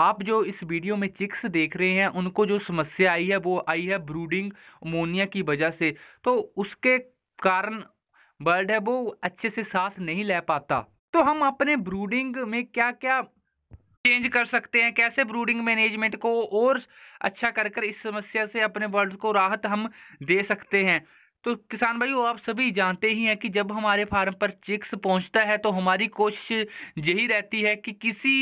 आप जो इस वीडियो में चिक्स देख रहे हैं उनको जो समस्या आई है वो आई है ब्रूडिंग अमोनिया की वजह से तो उसके कारण बर्ड है वो अच्छे से सांस नहीं ले पाता तो हम अपने ब्रूडिंग में क्या क्या चेंज कर सकते हैं कैसे ब्रूडिंग मैनेजमेंट को और अच्छा कर कर इस समस्या से अपने बर्ड्स को राहत हम दे सकते हैं तो किसान भाई आप सभी जानते ही हैं कि जब हमारे फार्म पर चिक्स पहुंचता है तो हमारी कोशिश यही रहती है कि किसी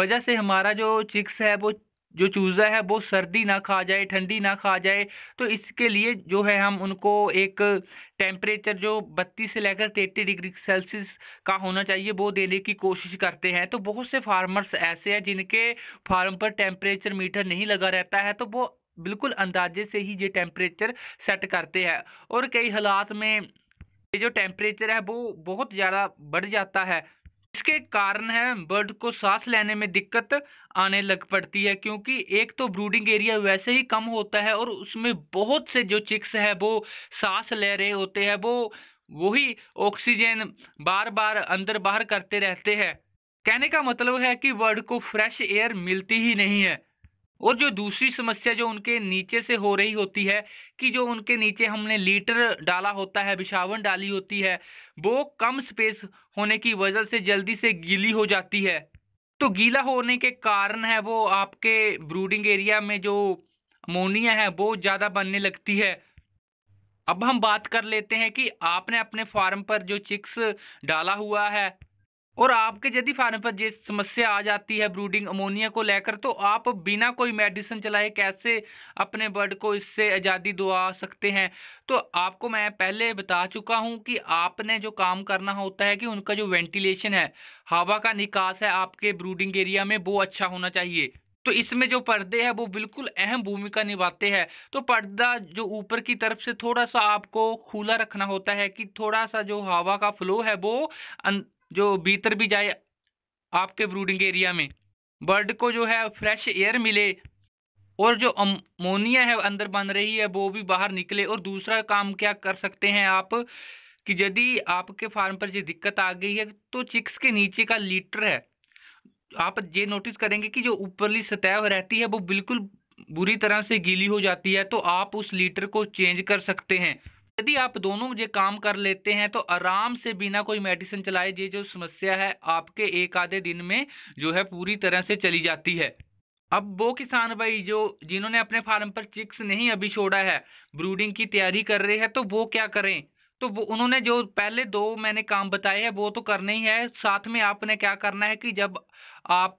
वजह से हमारा जो चिक्स है वो जो चूज़ा है वो सर्दी ना खा जाए ठंडी ना खा जाए तो इसके लिए जो है हम उनको एक टेम्परेचर जो बत्तीस से लेकर तेती डिग्री सेल्सियस का होना चाहिए वो देने की कोशिश करते हैं तो बहुत से फार्मर्स ऐसे हैं जिनके फार्म पर टेम्परेचर मीटर नहीं लगा रहता है तो वो बिल्कुल अंदाजे से ही ये टेम्परेचर सेट करते हैं और कई हालात में ये जो टेम्परेचर है वो बहुत ज़्यादा बढ़ जाता है इसके कारण है बर्ड को सांस लेने में दिक्कत आने लग पड़ती है क्योंकि एक तो ब्रूडिंग एरिया वैसे ही कम होता है और उसमें बहुत से जो चिक्स है वो सांस ले रहे होते हैं वो वही ऑक्सीजन बार बार अंदर बाहर करते रहते हैं कहने का मतलब है कि बर्ड को फ्रेश एयर मिलती ही नहीं है और जो दूसरी समस्या जो उनके नीचे से हो रही होती है कि जो उनके नीचे हमने लीटर डाला होता है बिछावन डाली होती है वो कम स्पेस होने की वजह से जल्दी से गीली हो जाती है तो गीला होने के कारण है वो आपके ब्रूडिंग एरिया में जो अमोनिया है वो ज़्यादा बनने लगती है अब हम बात कर लेते हैं कि आपने अपने फार्म पर जो चिक्स डाला हुआ है और आपके यदि फार्म पर ये समस्या आ जाती है ब्रूडिंग अमोनिया को लेकर तो आप बिना कोई मेडिसिन चलाए कैसे अपने बर्ड को इससे आज़ादी दुआ सकते हैं तो आपको मैं पहले बता चुका हूँ कि आपने जो काम करना होता है कि उनका जो वेंटिलेशन है हवा का निकास है आपके ब्रूडिंग एरिया में वो अच्छा होना चाहिए तो इसमें जो पर्दे हैं वो बिल्कुल अहम भूमिका निभाते हैं तो पर्दा जो ऊपर की तरफ से थोड़ा सा आपको खुला रखना होता है कि थोड़ा सा जो हवा का फ्लो है वो अं जो भीतर भी जाए आपके ब्रूडिंग एरिया में बर्ड को जो है फ्रेश एयर मिले और जो अमोनिया है अंदर बन रही है वो भी बाहर निकले और दूसरा काम क्या कर सकते हैं आप कि यदि आपके फार्म पर ये दिक्कत आ गई है तो चिक्स के नीचे का लीटर है आप ये नोटिस करेंगे कि जो ऊपरली सतह रहती है वो बिल्कुल बुरी तरह से गीली हो जाती है तो आप उस लीटर को चेंज कर सकते हैं यदि आप दोनों मुझे काम कर लेते हैं तो आराम से बिना कोई मेडिसिन चलाए ये जो समस्या है आपके एक आधे दिन में जो है पूरी तरह से चली जाती है अब वो किसान भाई जो जिन्होंने अपने फार्म पर चिक्स नहीं अभी छोड़ा है ब्रूडिंग की तैयारी कर रहे हैं तो वो क्या करें तो वो उन्होंने जो पहले दो मैंने काम बताए हैं वो तो करने ही है साथ में आपने क्या करना है कि जब आप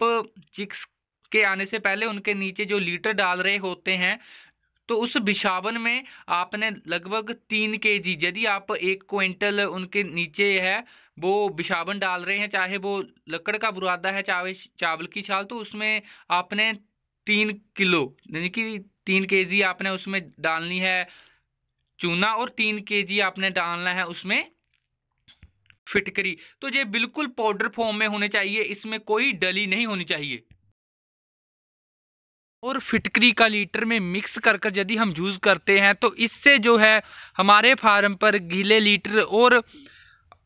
चिक्स के आने से पहले उनके नीचे जो लीटर डाल रहे होते हैं तो उस बिछावन में आपने लगभग तीन के जी यदि आप एक क्विंटल उनके नीचे है वो बिछावन डाल रहे हैं चाहे वो लकड़ का बुरादा है चावे चावल की छाल तो उसमें आपने तीन किलो यानी कि तीन के जी आपने उसमें डालनी है चूना और तीन के जी आपने डालना है उसमें फिटकरी तो ये बिल्कुल पाउडर फॉर्म में होने चाहिए इसमें कोई डली नहीं होनी चाहिए और फिटकरी का लीटर में मिक्स कर कर यदि हम यूज़ करते हैं तो इससे जो है हमारे फार्म पर गीले लीटर और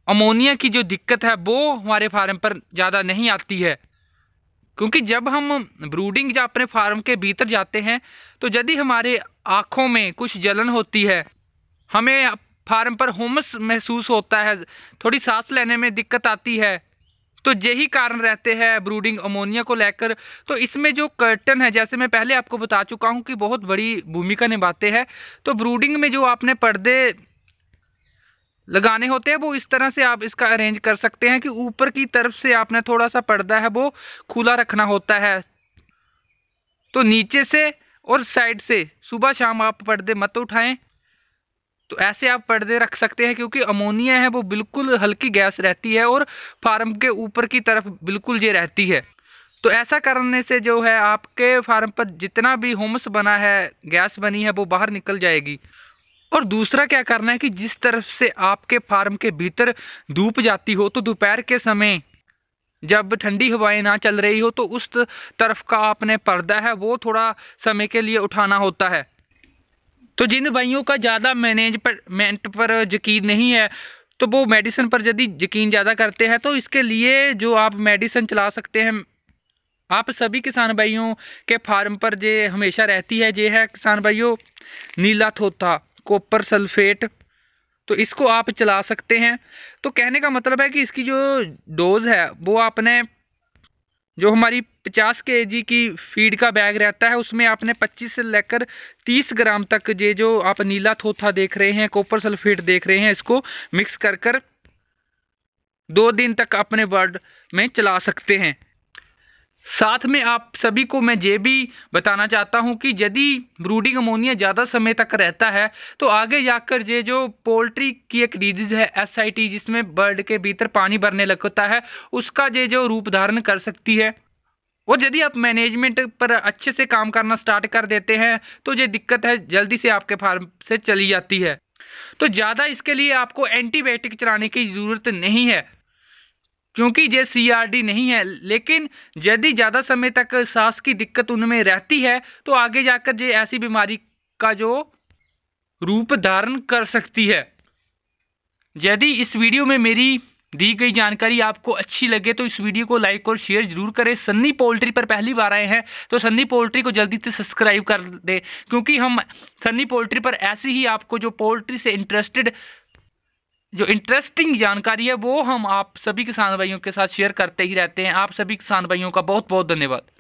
अमोनिया की जो दिक्कत है वो हमारे फार्म पर ज़्यादा नहीं आती है क्योंकि जब हम ब्रूडिंग या अपने फार्म के भीतर जाते हैं तो यदि हमारे आँखों में कुछ जलन होती है हमें फार्म पर होमस महसूस होता है थोड़ी सांस लेने में दिक्कत आती है तो यही कारण रहते हैं ब्रूडिंग अमोनिया को लेकर तो इसमें जो कर्टन है जैसे मैं पहले आपको बता चुका हूँ कि बहुत बड़ी भूमिका निभाते हैं तो ब्रूडिंग में जो आपने पर्दे लगाने होते हैं वो इस तरह से आप इसका अरेंज कर सकते हैं कि ऊपर की तरफ से आपने थोड़ा सा पर्दा है वो खुला रखना होता है तो नीचे से और साइड से सुबह शाम आप पर्दे मत उठाएं तो ऐसे आप पर्दे रख सकते हैं क्योंकि अमोनिया है वो बिल्कुल हल्की गैस रहती है और फार्म के ऊपर की तरफ बिल्कुल ये रहती है तो ऐसा करने से जो है आपके फार्म पर जितना भी होम्स बना है गैस बनी है वो बाहर निकल जाएगी और दूसरा क्या करना है कि जिस तरफ से आपके फार्म के भीतर धूप जाती हो तो दोपहर के समय जब ठंडी हवाएं ना चल रही हो तो उस तरफ का आपने पर्दा है वो थोड़ा समय के लिए उठाना होता है तो जिन भाइयों का ज़्यादा मैनेजमेंट पर यकीन नहीं है तो वो मेडिसिन पर यदि यकीन ज़्यादा करते हैं तो इसके लिए जो आप मेडिसिन चला सकते हैं आप सभी किसान भाइयों के फार्म पर जे हमेशा रहती है जे है किसान भाइयों नीला थोथा कॉपर सल्फेट तो इसको आप चला सकते हैं तो कहने का मतलब है कि इसकी जो डोज़ है वो आपने जो हमारी 50 के जी की फीड का बैग रहता है उसमें आपने 25 से लेकर 30 ग्राम तक ये जो आप नीला थोथा देख रहे हैं कॉपर सल्फेट देख रहे हैं इसको मिक्स कर कर दो दिन तक अपने बर्ड में चला सकते हैं साथ में आप सभी को मैं ये भी बताना चाहता हूँ कि यदि ब्रूडिंग अमोनिया ज़्यादा समय तक रहता है तो आगे जाकर ये जो पोल्ट्री की एक डिजीज़ है एस जिसमें बर्ड के भीतर पानी भरने लगता है उसका ये जो रूप धारण कर सकती है और यदि आप मैनेजमेंट पर अच्छे से काम करना स्टार्ट कर देते हैं तो ये दिक्कत है जल्दी से आपके फार्म से चली जाती है तो ज़्यादा इसके लिए आपको एंटीबायोटिक चलाने की ज़रूरत नहीं है क्योंकि ये सीआरडी नहीं है लेकिन यदि ज़्यादा समय तक सांस की दिक्कत उनमें रहती है तो आगे जाकर ये ऐसी बीमारी का जो रूप धारण कर सकती है यदि इस वीडियो में मेरी दी गई जानकारी आपको अच्छी लगे तो इस वीडियो को लाइक और शेयर जरूर करें सन्नी पोल्ट्री पर पहली बार आए हैं तो सन्नी पोल्ट्री को जल्दी से सब्सक्राइब कर दें क्योंकि हम सन्नी पोल्ट्री पर ऐसी ही आपको जो पोल्ट्री से इंटरेस्टेड जो इंटरेस्टिंग जानकारी है वो हम आप सभी किसान भाइयों के साथ शेयर करते ही रहते हैं आप सभी किसान भाइयों का बहुत बहुत धन्यवाद